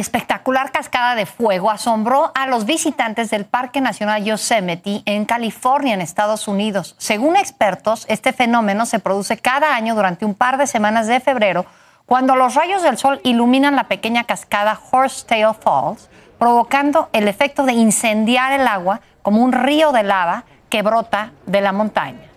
espectacular cascada de fuego asombró a los visitantes del Parque Nacional Yosemite en California, en Estados Unidos. Según expertos, este fenómeno se produce cada año durante un par de semanas de febrero, cuando los rayos del sol iluminan la pequeña cascada Horsetail Falls, provocando el efecto de incendiar el agua como un río de lava que brota de la montaña.